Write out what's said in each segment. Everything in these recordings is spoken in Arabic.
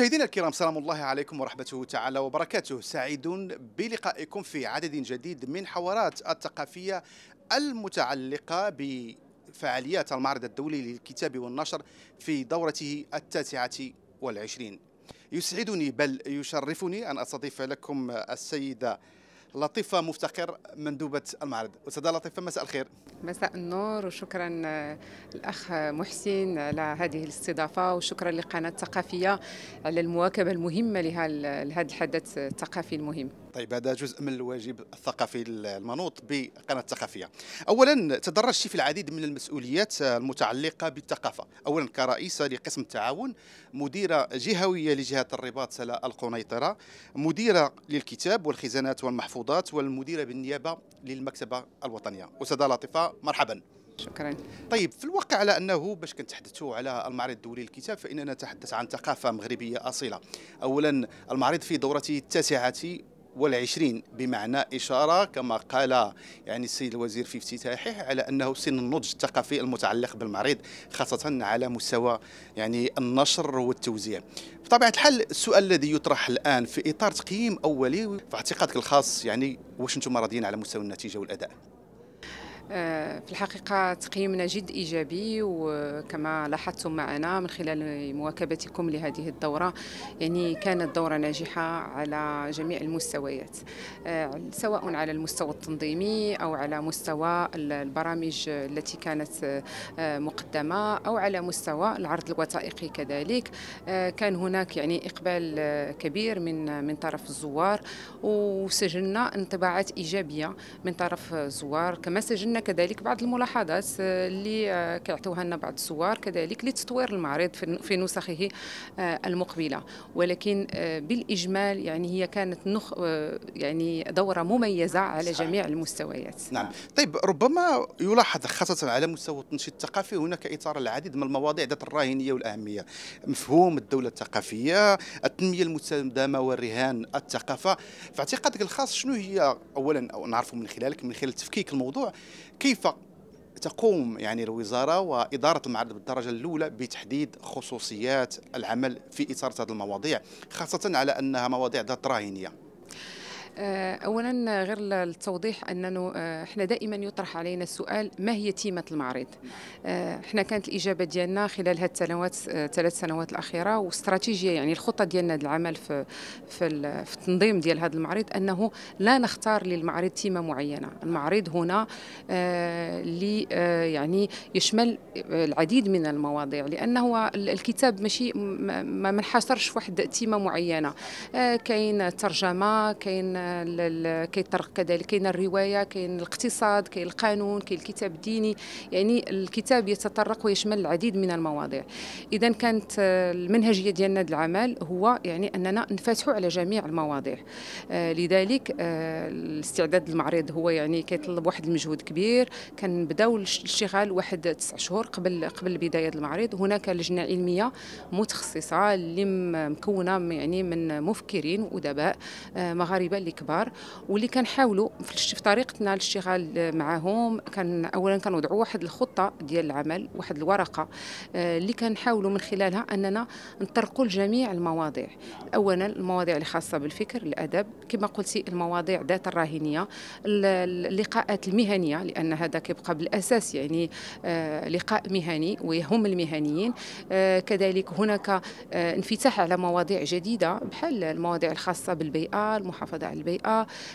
مشاهدينا الكرام سلام الله عليكم ورحمته تعالى وبركاته سعيد بلقائكم في عدد جديد من حوارات الثقافية المتعلقة بفعاليات المعرض الدولي للكتاب والنشر في دورته التاسعة والعشرين يسعدني بل يشرفني أن أستضيف لكم السيدة لطيفه مفتقر مندوبه المعرض استاذه لطيفه مساء الخير مساء النور وشكرا آه، الاخ محسن على هذه الاستضافه وشكرا لقناه الثقافيه على المواكبه المهمه لهذا الحدث الثقافي المهم طيب هذا جزء من الواجب الثقافي المنوط بقناه الثقافيه. اولا تدرجت في العديد من المسؤوليات المتعلقه بالثقافه، اولا كرئيسه لقسم التعاون، مديره جهويه لجهه الرباط سلا القنيطره، مديره للكتاب والخزانات والمحفوظات والمديره بالنيابه للمكتبه الوطنيه. استاذه لطيفه مرحبا. شكرا طيب في الواقع على انه باش كنتحدثوا على المعرض الدولي للكتاب فاننا نتحدث عن ثقافه مغربيه اصيله اولا المعرض في دورته التاسعه والعشرين بمعنى إشارة كما قال يعني السيد الوزير في افتتاحه على أنه سن النضج الثقافي المتعلق بالمريض خاصة على مستوى يعني النشر والتوزيع بطبيعة الحال السؤال الذي يطرح الآن في إطار تقييم أولي في اعتقادك الخاص يعني واش أنتم راضيين على مستوى النتيجة والأداء آه، في الحقيقة تقييمنا جد إيجابي وكما لاحظتم معنا من خلال مواكبتكم لهذه الدورة يعني كانت دورة ناجحة على جميع المستويات آه، سواء على المستوى التنظيمي أو على مستوى البرامج التي كانت آه، مقدمة أو على مستوى العرض الوثائقي كذلك كان هناك يعني إقبال كبير من من طرف الزوار وسجلنا انطباعات إيجابية من طرف الزوار كما سجلنا كذلك بعض الملاحظات آه، اللي آه، كيعطيوها لنا بعض الزوار كذلك لتطوير المعرض في نسخه آه، المقبله ولكن بالاجمال يعني هي كانت نخ يعني دوره مميزه نعم، على جميع المستويات نعم طيب ربما يلاحظ خاصه على مستوى التنشيط الثقافي هناك اثار العديد من المواضيع ذات الراهنيه والاهميه مفهوم الدوله الثقافيه التنميه المستدامه والرهان الثقافه في اعتقادك الخاص شنو هي اولا أو نعرفه من خلالك من خلال تفكيك الموضوع كيف تقوم يعني الوزاره واداره المعرض بالدرجه الاولى بتحديد خصوصيات العمل في اثاره هذه المواضيع خاصه على انها مواضيع ذات راهنيه آه، اولا غير التوضيح انه آه، احنا دائما يطرح علينا السؤال ما هي تيمه المعرض آه، احنا كانت الاجابه ديالنا خلال هذه السنوات ثلاث سنوات الاخيره واستراتيجيه يعني الخطه ديالنا العمل في في, التنظيم ديال هذا المعرض انه لا نختار للمعرض تيمه معينه المعرض هنا لي يعني يشمل العديد من المواضيع لانه الكتاب ماشي ما منحصرش في واحد تيمه معينه كاين ترجمه كاين كيطرق كذلك كاين الروايه كاين الاقتصاد كاين القانون كاين الكتاب الديني يعني الكتاب يتطرق ويشمل العديد من المواضيع اذا كانت المنهجيه ديالنا العمل هو يعني اننا نفتحوا على جميع المواضيع آه، لذلك آه، الاستعداد المعرض هو يعني كيطلب واحد المجهود كبير كنبداو الاشتغال واحد تسع شهور قبل قبل بدايه المعرض هناك لجنه علميه متخصصه اللي مكونه يعني من مفكرين وادباء آه، مغاربه اللي اللي كبار واللي كنحاولوا في طريقتنا الاشتغال معاهم كان اولا كنوضعوا واحد الخطه ديال العمل واحد الورقه آه، اللي كنحاولوا من خلالها اننا نطرقوا لجميع المواضيع اولا المواضيع اللي خاصه بالفكر الادب كما قلتي المواضيع ذات الراهنيه اللقاءات المهنيه لان هذا كيبقى بالاساس يعني آه، لقاء مهني ويهم المهنيين آه، كذلك هناك انفتاح على مواضيع جديده بحال المواضيع الخاصه بالبيئه المحافظه على البيئه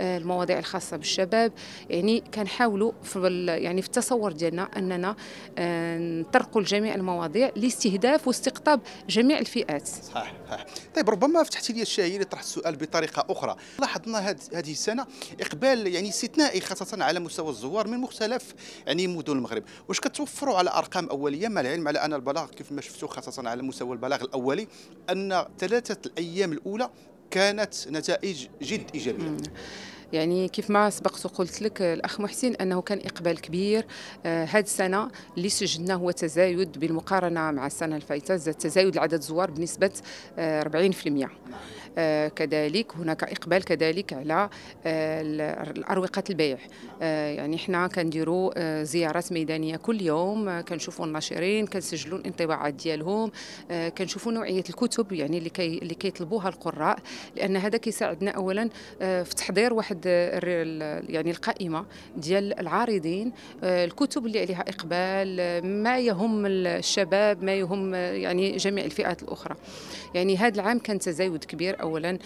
آه، المواضيع الخاصه بالشباب يعني كنحاولوا في يعني في التصور ديالنا اننا آه، نطرقوا لجميع المواضيع لاستهداف واستقطاب جميع الفئات صحيح صحيح طيب ربما فتحتي لي الشاهي اللي طرحت السؤال بطريقه اخرى لاحظنا هذه السنه اقبال يعني استثنائي خاصه على مستوى الزوار من مختلف يعني مدن المغرب واش كتوفروا على ارقام اوليه مع العلم على ان البلاغ كيف ما شفتوا خاصه على مستوى البلاغ الاولي ان ثلاثه الايام الاولى كانت نتائج جد إيجابية يعني كيف ما سبقت وقلت لك الاخ محسن انه كان اقبال كبير هذه آه، السنه اللي سجلنا هو تزايد بالمقارنه مع السنه الفائته تزايد عدد الزوار بنسبه 40% آه، آه، كذلك هناك اقبال كذلك على الاروقه البيع يعني حنا كنديروا زيارات ميدانيه كل يوم كنشوفوا الناشرين كنسجلوا الانطباعات ديالهم كنشوفوا نوعيه الكتب يعني اللي كي اللي كيطلبوها القراء لان هذا كيساعدنا اولا في تحضير واحد واخذ يعني القائمه ديال العارضين آه، الكتب اللي عليها اقبال آه، ما يهم الشباب ما يهم آه، يعني جميع الفئات الاخرى يعني هذا العام كان تزايد كبير اولا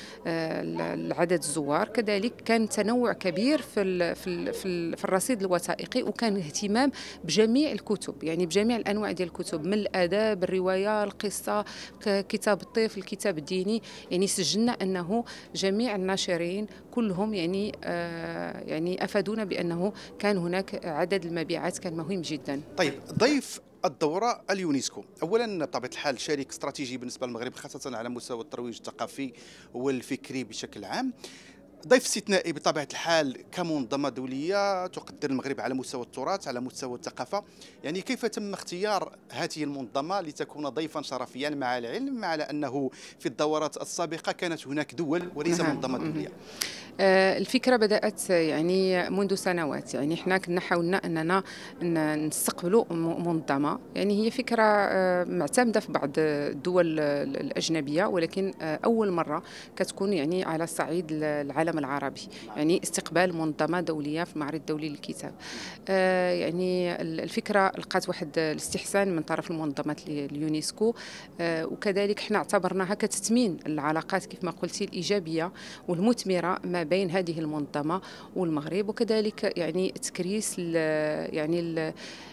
عدد الزوار كذلك كان تنوع كبير في في في, في الرصيد الوثائقي وكان اهتمام بجميع الكتب يعني بجميع الانواع ديال الكتب من الاداب الروايه القصه كتاب الطيف الكتاب الديني يعني سجلنا انه جميع الناشرين كلهم يعني يعني يعني افادونا بانه كان هناك عدد المبيعات كان مهم جدا طيب ضيف الدورة اليونسكو أولا بطبيعة الحال شريك استراتيجي بالنسبة للمغرب خاصة على مستوى الترويج الثقافي والفكري بشكل عام ضيف استثنائي بطبيعه الحال كمنظمه دوليه تقدر المغرب على مستوى التراث على مستوى الثقافه يعني كيف تم اختيار هذه المنظمه لتكون ضيفا شرفيا مع العلم على انه في الدورات السابقه كانت هناك دول وليس نعم. منظمه دوليه آه، الفكره بدات يعني منذ سنوات يعني حنا كنا حاولنا اننا نستقبلوا منظمه يعني هي فكره آه، معتمده في بعض الدول الاجنبيه ولكن آه، اول مره كتكون يعني على الصعيد العالم العالم العربي يعني استقبال منظمه دوليه في المعرض الدولي للكتاب آه، يعني الفكره لقات واحد الاستحسان من طرف المنظمات اليونسكو آه، وكذلك حنا اعتبرناها كتثمين العلاقات كيف ما قلتي الايجابيه والمثمره ما بين هذه المنظمه والمغرب وكذلك يعني تكريس يعني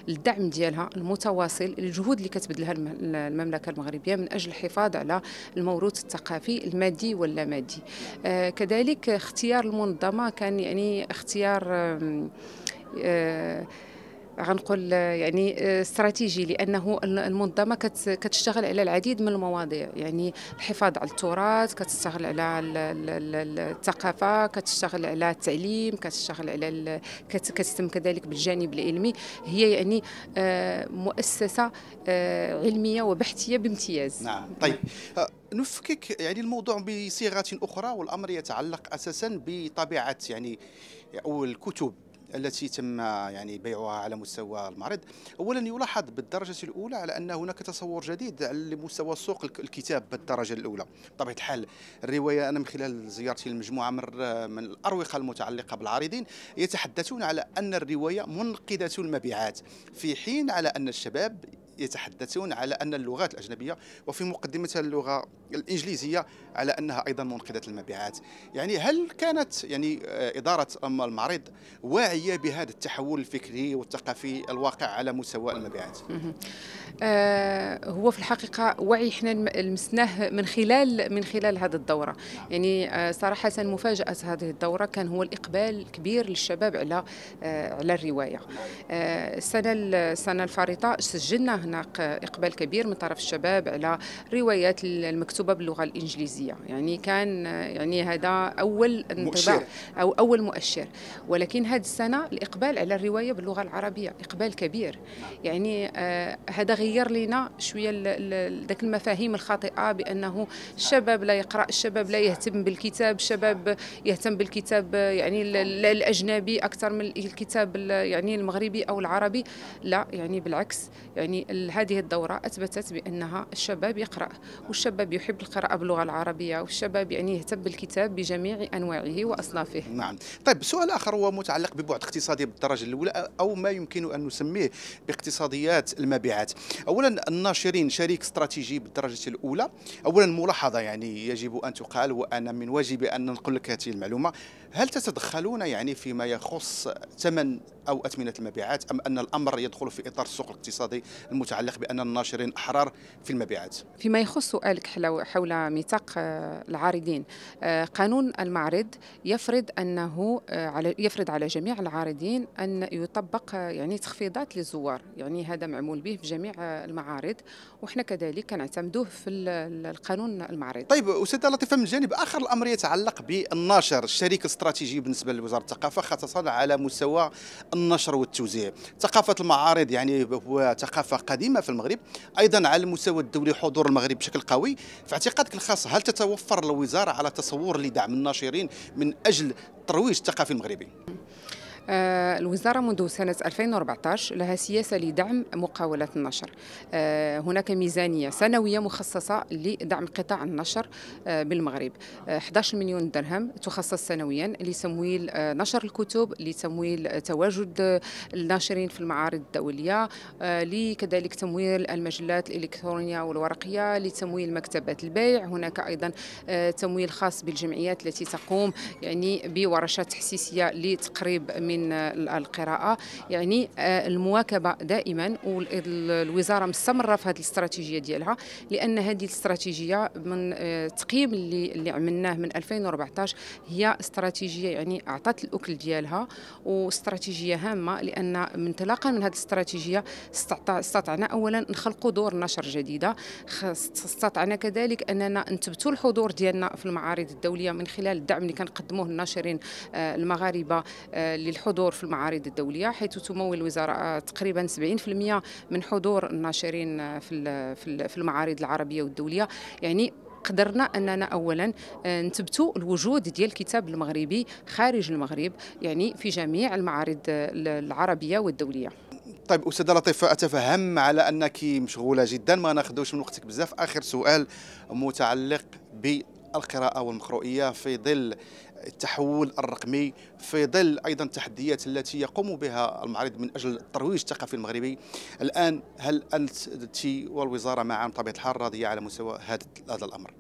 الدعم ديالها المتواصل الجهود اللي كتبذلها المملكه المغربيه من اجل الحفاظ على الموروث الثقافي المادي واللامادي آه كذلك اختيار المنظمه كان يعني اختيار غنقول يعني آه، استراتيجي لانه المنظمه كتشتغل على العديد من المواضيع يعني الحفاظ على التراث كتشتغل على الثقافه كتشتغل على التعليم كتشتغل على كتهتم كذلك بالجانب العلمي هي يعني آه، مؤسسه آه، علميه وبحثيه بامتياز نعم طيب نفكك يعني الموضوع بصيغه اخرى والامر يتعلق اساسا بطبيعه يعني او الكتب التي تم يعني بيعها على مستوى المعرض اولا يلاحظ بالدرجه الاولى على ان هناك تصور جديد لمستوى سوق الكتاب بالدرجه الاولى بطبيعه الحال الروايه انا من خلال زيارتي لمجموعه من من الاروقه المتعلقه بالعارضين يتحدثون على ان الروايه منقذه المبيعات في حين على ان الشباب يتحدثون على أن اللغات الأجنبية وفي مقدمتها اللغة الإنجليزية على أنها أيضا منقذة المبيعات يعني هل كانت يعني آه، إدارة أم المعرض واعية بهذا التحول الفكري والثقافي الواقع على مستوى المبيعات آه، هو في الحقيقة وعي احنا لمسناه من خلال من خلال هذه الدورة نعم. يعني آه، صراحة مفاجأة هذه الدورة كان هو الإقبال كبير للشباب على على الرواية نعم. السنة السنة الفارطة سجلنا هناك إقبال كبير من طرف الشباب على الروايات المكتوبة باللغة الإنجليزية يعني كان يعني هذا أول انطباع أو أول مؤشر ولكن هذه السنة الإقبال على الرواية باللغة العربية إقبال كبير يعني آه هذا غير لنا شوية ذاك المفاهيم الخاطئة بأنه الشباب لا يقرأ الشباب لا يهتم بالكتاب الشباب يهتم بالكتاب يعني الأجنبي أكثر من الكتاب يعني المغربي أو العربي لا يعني بالعكس يعني هذه الدورة أثبتت بأنها الشباب يقرأ والشباب يحب القراءة باللغة العربية والشباب يعني يهتم بالكتاب بجميع أنواعه وأصنافه نعم طيب سؤال آخر هو متعلق ببعد اقتصادي بالدرجة الأولى أو ما يمكن أن نسميه باقتصاديات المبيعات أولا الناشرين شريك استراتيجي بالدرجة الأولى أولا ملاحظة يعني يجب أن تقال وأنا من واجبي أن ننقل لك هذه المعلومة هل تتدخلون يعني فيما يخص ثمن أو أثمنة المبيعات أم أن الأمر يدخل في إطار السوق الاقتصادي المتعلق بأن الناشرين أحرار في المبيعات فيما يخص سؤالك حول ميثاق آه، العارضين آه، قانون المعرض يفرض أنه آه، يفرض على جميع العارضين أن يطبق يعني تخفيضات للزوار يعني هذا معمول به في جميع المعارض وحنا كذلك كنعتمدوه في القانون المعرض طيب أستاذة لطيفة من جانب آخر الأمر يتعلق بالناشر الشريك استراتيجي بالنسبه لوزاره الثقافه خاصه على مستوى النشر والتوزيع ثقافه المعارض يعني هو ثقافه قديمه في المغرب ايضا على المستوى الدولي حضور المغرب بشكل قوي في اعتقادك الخاص هل تتوفر الوزاره على تصور لدعم الناشرين من اجل ترويج الثقافي المغربي آه، الوزارة منذ سنة 2014 لها سياسة لدعم مقاولات النشر آه، هناك ميزانية سنوية مخصصة لدعم قطاع النشر آه، بالمغرب 11 مليون درهم تخصص سنويا لتمويل نشر الكتب لتمويل تواجد الناشرين في المعارض الدولية لكذلك تمويل المجلات الإلكترونية والورقية لتمويل مكتبات البيع هناك أيضا تمويل خاص بالجمعيات التي تقوم يعني بورشات تحسيسية لتقريب من بين القراءه يعني آه، المواكبه دائما والوزاره مستمره في هذه الاستراتيجيه ديالها لان هذه الاستراتيجيه من التقييم آه، اللي اللي عملناه من 2014 هي استراتيجيه يعني اعطت الاكل ديالها واستراتيجيه هامه لان من منطلقا من هذه الاستراتيجيه استطعنا اولا نخلقوا دور نشر جديده استطعنا كذلك اننا نثبتوا الحضور ديالنا في المعارض الدوليه من خلال الدعم اللي كنقدموه الناشرين آه، المغاربه للحضور الحضور في المعارض الدولية حيث تمول الوزارة تقريبا 70% من حضور الناشرين في المعارض العربية والدولية يعني قدرنا اننا اولا آه، نثبتوا الوجود ديال الكتاب المغربي خارج المغرب يعني في جميع المعارض آه، العربيه والدوليه طيب استاذه لطيفه اتفهم على انك مشغوله جدا ما ناخذوش من وقتك بزاف اخر سؤال متعلق بالقراءه والمقروئيه في ظل التحول الرقمي في ظل ايضا التحديات التي يقوم بها المعرض من اجل الترويج الثقافي المغربي الان هل انت والوزاره معا بطبيعه الحال راضيه على مستوى هذا الامر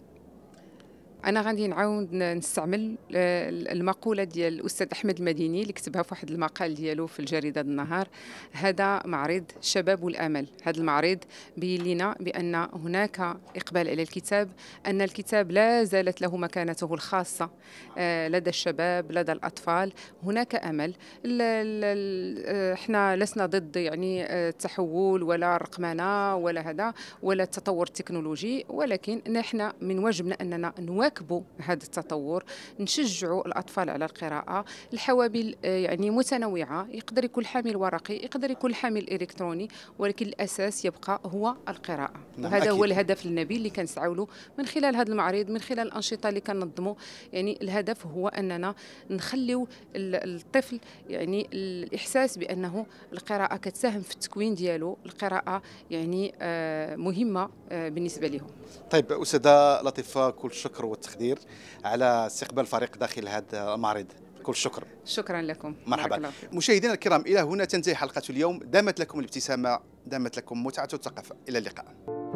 انا غادي نعاود نستعمل آه، المقوله ديال الاستاذ احمد المديني اللي كتبها في واحد المقال ديالو في الجريده النهار هذا معرض شباب والامل هذا المعرض بين لنا بان هناك اقبال على الكتاب ان الكتاب لا زالت له مكانته الخاصه آه، لدى الشباب لدى الاطفال هناك امل آه، احنا لسنا ضد يعني التحول ولا الرقمنه ولا هذا ولا التطور التكنولوجي ولكن نحن من واجبنا اننا نواكب نواكبوا هذا التطور نشجعوا الأطفال على القراءة الحوابل آه، يعني متنوعة يقدر يكون حامل ورقي يقدر يكون حامل إلكتروني ولكن الأساس يبقى هو القراءة نعم هذا هو الهدف النبيل اللي كنسعوا له من خلال هذا المعرض من خلال الأنشطة اللي كننظموا يعني الهدف هو أننا نخليو الطفل يعني الإحساس بأنه القراءة كتساهم في التكوين ديالو القراءة يعني آه، مهمة آه، بالنسبة لهم طيب أستاذة لطيفة كل الشكر والتقدير التخدير على استقبال فريق داخل هذا المعرض كل شكر شكرا لكم مرحبا مشاهدينا الكرام الى هنا تنتهي حلقه اليوم دامت لكم الابتسامه دامت لكم متعه الثقافه الى اللقاء